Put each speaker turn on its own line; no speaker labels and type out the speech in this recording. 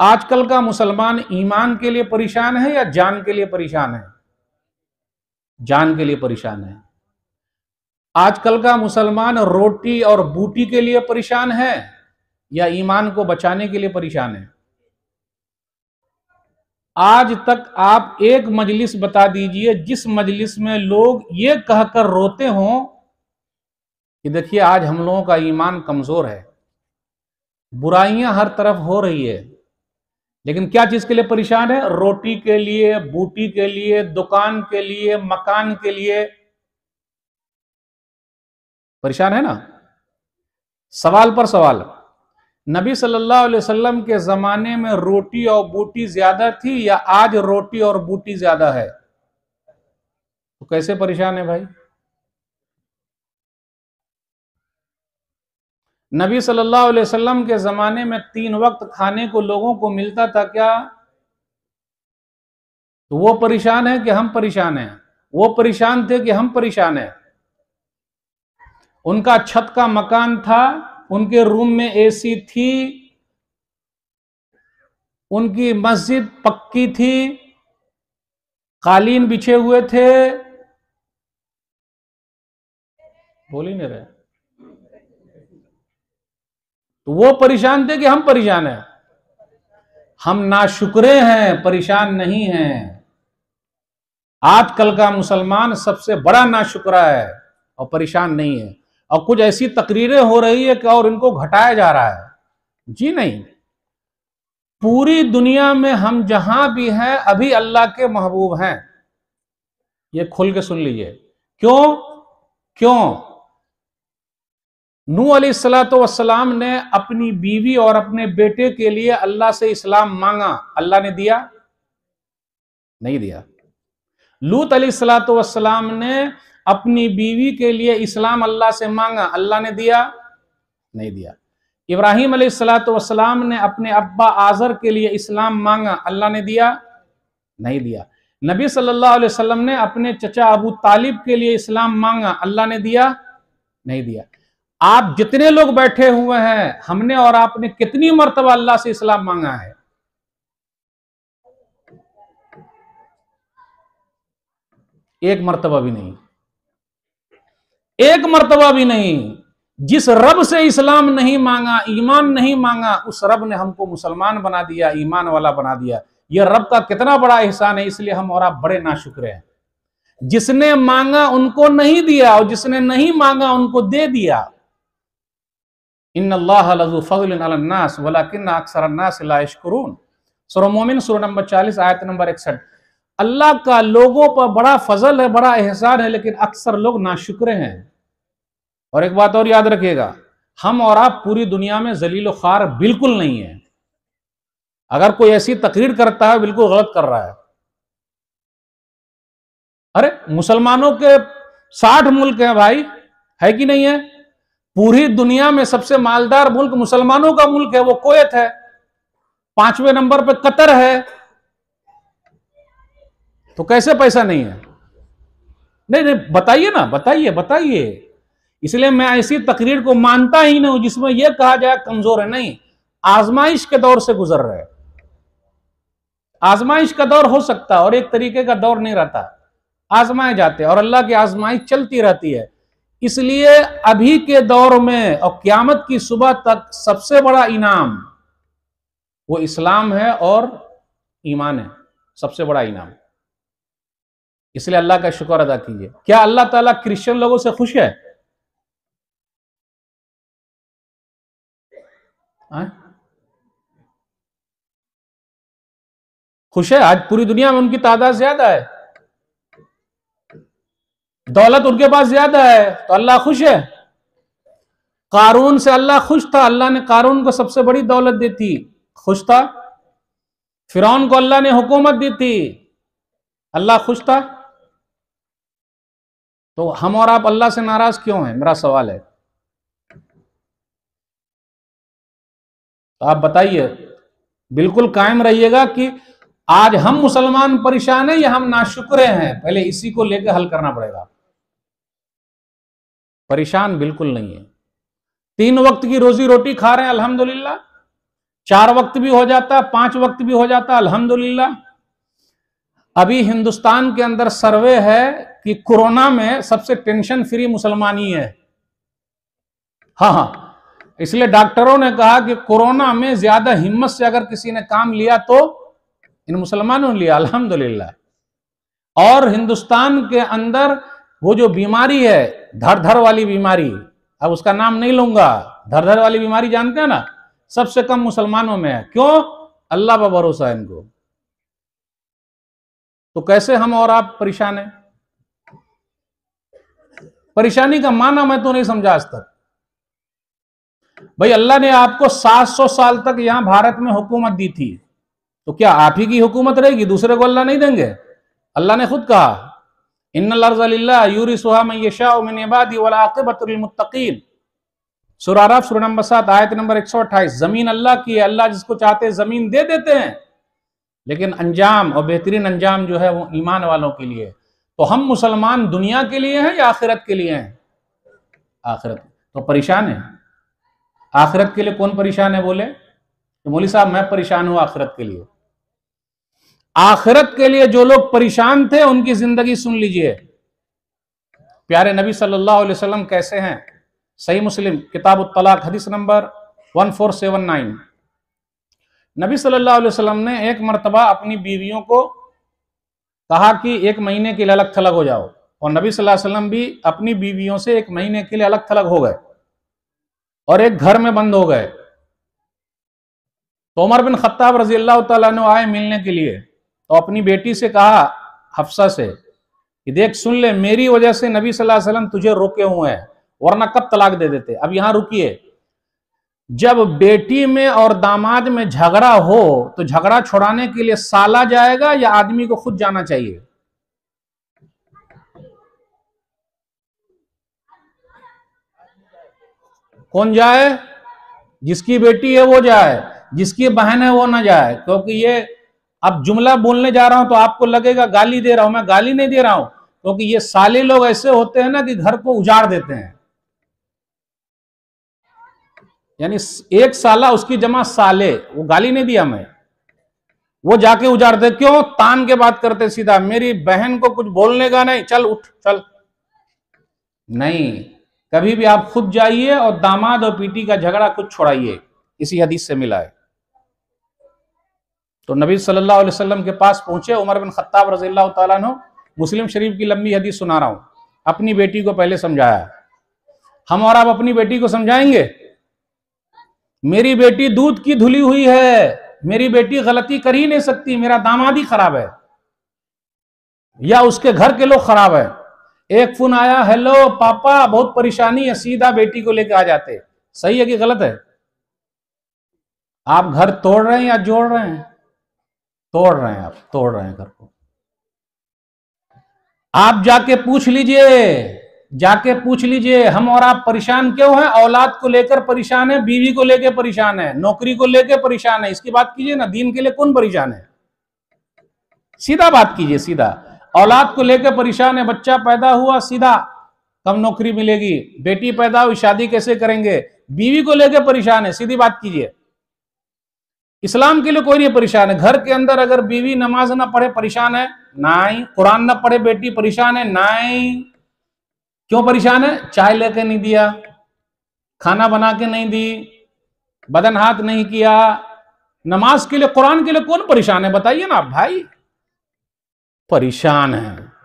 आजकल का मुसलमान ईमान के लिए परेशान है या जान के लिए परेशान है जान के लिए परेशान है आजकल का मुसलमान रोटी और बूटी के लिए परेशान है या ईमान को बचाने के लिए परेशान है आज तक आप एक मजलिस बता दीजिए जिस मजलिस में लोग ये कहकर रोते हों कि देखिए आज हम लोगों का ईमान कमजोर है बुराइयां हर तरफ हो रही है लेकिन क्या चीज के लिए परेशान है रोटी के लिए बूटी के लिए दुकान के लिए मकान के लिए परेशान है ना सवाल पर सवाल नबी सल्लल्लाहु अलैहि वसल्लम के जमाने में रोटी और बूटी ज्यादा थी या आज रोटी और बूटी ज्यादा है तो कैसे परेशान है भाई नबी सल्लल्लाहु अलैहि वसल्लम के ज़माने में तीन वक्त खाने को लोगों को मिलता था क्या तो वो परेशान है कि हम परेशान हैं वो परेशान थे कि हम परेशान हैं उनका छत का मकान था उनके रूम में एसी थी उनकी मस्जिद पक्की थी कालीन बिछे हुए थे बोल ही नहीं रहे तो वो परेशान थे कि हम परेशान हैं हम नाशुक्रे हैं परेशान नहीं हैं आजकल का मुसलमान सबसे बड़ा नाशुक्रा है और परेशान नहीं है और कुछ ऐसी तकरीरें हो रही है कि और इनको घटाया जा रहा है जी नहीं पूरी दुनिया में हम जहां भी हैं अभी अल्लाह के महबूब हैं ये खुल के सुन लीजिए क्यों क्यों नू सलाम ने अपनी बीवी और अपने बेटे के लिए अल्लाह से इस्लाम मांगा अल्लाह ने दिया नहीं दिया लूत सलाम ने अपनी बीवी के लिए इस्लाम अल्लाह से मांगा अल्लाह ने दिया नहीं दिया इब्राहिम सलाम ने अपने अब्बा आजर के लिए इस्लाम मांगा अल्लाह ने दिया नहीं दिया नबी सल्लल्लाहु वसलम ने अपने चचा अबू तालिब के लिए इस्लाम मांगा अल्लाह ने दिया नहीं दिया आप जितने लोग बैठे हुए हैं हमने और आपने कितनी मरतबा अल्लाह से इस्लाम मांगा है एक मरतबा भी नहीं एक मरतबा भी नहीं जिस रब से इस्लाम नहीं मांगा ईमान नहीं मांगा उस रब ने हमको मुसलमान बना दिया ईमान वाला बना दिया यह रब का कितना बड़ा एहसान है इसलिए हम और आप बड़े ना शुक्र हैं जिसने मांगा उनको नहीं दिया और जिसने नहीं मांगा उनको दे दिया लोगों पर बड़ा फजल है बड़ा एहसान है लेकिन अक्सर लोग नाशुक्र हैं और एक बात और याद रखिएगा हम और आप पूरी दुनिया में जलील खार बिल्कुल नहीं है अगर कोई ऐसी तकरीर करता है बिल्कुल गलत कर रहा है अरे मुसलमानों के साठ मुल्क हैं भाई है कि नहीं है पूरी दुनिया में सबसे मालदार मुल्क मुसलमानों का मुल्क है वो कोयत है पांचवें नंबर पे कतर है तो कैसे पैसा नहीं है नहीं नहीं बताइए ना बताइए बताइए इसलिए मैं ऐसी तकरीर को मानता ही नहीं हूं जिसमें यह कहा जाए कमजोर है नहीं आजमाइश के दौर से गुजर रहे आजमाइश का दौर हो सकता है और एक तरीके का दौर नहीं रहता आजमाए जाते और अल्लाह की आजमाइश चलती रहती है इसलिए अभी के दौर में और क्यामत की सुबह तक सबसे बड़ा इनाम वो इस्लाम है और ईमान है सबसे बड़ा इनाम इसलिए अल्लाह का शुक्र अदा कीजिए क्या अल्लाह ताला क्रिश्चियन लोगों से खुश है आ? हाँ? खुश है आज पूरी दुनिया में उनकी तादाद ज्यादा है दौलत उनके पास ज्यादा है तो अल्लाह खुश है कारून से अल्लाह खुश था अल्लाह ने कारून को सबसे बड़ी दौलत दी थी खुश था फिरौन को अल्लाह ने हुकूमत दी थी अल्लाह खुश था तो हम और आप अल्लाह से नाराज क्यों हैं मेरा सवाल है तो आप बताइए बिल्कुल कायम रहिएगा कि आज हम मुसलमान परेशान हैं या हम नाशुक्र हैं पहले इसी को लेकर हल करना पड़ेगा परेशान बिल्कुल नहीं है तीन वक्त की रोजी रोटी खा रहे हैं अल्हम्दुलिल्लाह चार वक्त भी हो जाता है पांच वक्त भी हो जाता है अल्हम्दुलिल्लाह अभी हिंदुस्तान के अंदर सर्वे है कि कोरोना में सबसे टेंशन फ्री मुसलमान ही है हाँ हाँ इसलिए डॉक्टरों ने कहा कि कोरोना में ज्यादा हिम्मत से अगर किसी ने काम लिया तो इन मुसलमानों ने लिया अल्हम्दुलिल्लाह और हिंदुस्तान के अंदर वो जो बीमारी है धर धर वाली बीमारी अब उसका नाम नहीं लूंगा धर धर वाली बीमारी जानते हैं ना सबसे कम मुसलमानों में है क्यों अल्लाह पर भरोसा इनको तो कैसे हम और आप परेशान हैं परेशानी का माना मैं तो नहीं समझा आज तक भाई अल्लाह ने आपको 700 साल तक यहां भारत में हुकूमत दी थी तो क्या आप ही की हुकूमत रहेगी दूसरे को अल्लाह नहीं देंगे अल्लाह ने खुद कहा चाहते जमीन दे देते हैं लेकिन अंजाम और बेहतरीन अंजाम जो है वो ईमान वालों के लिए तो हम मुसलमान दुनिया के लिए हैं या आखिरत के लिए हैं आखिरत तो परेशान है आखिरत के लिए कौन परेशान है बोले तो मौली साहब मैं परेशान हूँ आखिरत के लिए आखिरत के लिए जो लोग परेशान थे उनकी जिंदगी सुन लीजिए प्यारे नबी सल्लल्लाहु अलैहि वसल्लम कैसे हैं सही मुस्लिम किताब तलाक हदीस नंबर 1479 नबी सल्लल्लाहु अलैहि वसल्लम ने एक मरतबा अपनी बीवियों को कहा कि एक महीने के लिए अलग थलग हो जाओ और नबी सल्लल्लाहु अलैहि वसल्लम भी अपनी बीवियों से एक महीने के लिए अलग थलग हो गए और एक घर में बंद हो गए तो उमर बिन खत्ताब रजी अल्लाह तला आए मिलने के लिए तो अपनी बेटी से कहा हफ्सा से कि देख सुन ले मेरी वजह से नबी सल्लल्लाहु अलैहि वसल्लम तुझे रोके हुए हैं वरना कब तलाक दे देते अब यहां रुकिए जब बेटी में और दामाद में झगड़ा हो तो झगड़ा छुड़ाने के लिए साला जाएगा या आदमी को खुद जाना चाहिए कौन जाए जिसकी बेटी है वो जाए जिसकी बहन है वो ना जाए क्योंकि ये अब जुमला बोलने जा रहा हूं तो आपको लगेगा गाली दे रहा हूं मैं गाली नहीं दे रहा हूं क्योंकि तो ये साले लोग ऐसे होते हैं ना कि घर को उजाड़ देते हैं यानी एक साला उसकी जमा साले वो गाली नहीं दिया मैं वो जाके उजाड़ते क्यों तान के बात करते सीधा मेरी बहन को कुछ बोलने का नहीं चल उठ चल नहीं कभी भी आप खुद जाइए और दामाद और पीटी का झगड़ा कुछ छोड़ाइए इसी हदीस से मिला है तो नबी सल्लल्लाहु अलैहि वसल्लम के पास पहुंचे उमर बिन खत्ताब रजी तु मुस्लिम शरीफ की लंबी हदीस सुना रहा हूँ अपनी बेटी को पहले समझाया हम और आप अपनी बेटी को समझाएंगे मेरी बेटी दूध की धुली हुई है मेरी बेटी गलती कर ही नहीं सकती मेरा दामाद ही खराब है या उसके घर के लोग खराब है एक फोन आया हेलो पापा बहुत परेशानी है सीधा बेटी को लेकर आ जाते सही है कि गलत है आप घर तोड़ रहे हैं या जोड़ रहे हैं तोड़ रहे हैं आप तोड़ रहे हैं घर को आप जाके पूछ लीजिए जाके पूछ लीजिए हम और आप परेशान क्यों हैं औलाद को लेकर परेशान है बीवी को लेकर परेशान है नौकरी को लेकर परेशान है इसकी बात कीजिए ना दीन के लिए कौन परेशान है सीधा बात कीजिए सीधा औलाद को लेकर परेशान है बच्चा पैदा हुआ सीधा कम नौकरी मिलेगी बेटी पैदा हुई शादी कैसे करेंगे बीवी को लेकर परेशान है सीधी बात कीजिए इस्लाम के लिए कोई नहीं परेशान है घर के अंदर अगर बीवी नमाज ना पढ़े परेशान है ना ही कुरान ना पढ़े बेटी परेशान है ना ही क्यों परेशान है चाय लेके नहीं दिया खाना बना के नहीं दी बदन हाथ नहीं किया नमाज के लिए कुरान के लिए कौन परेशान है बताइए ना आप भाई परेशान है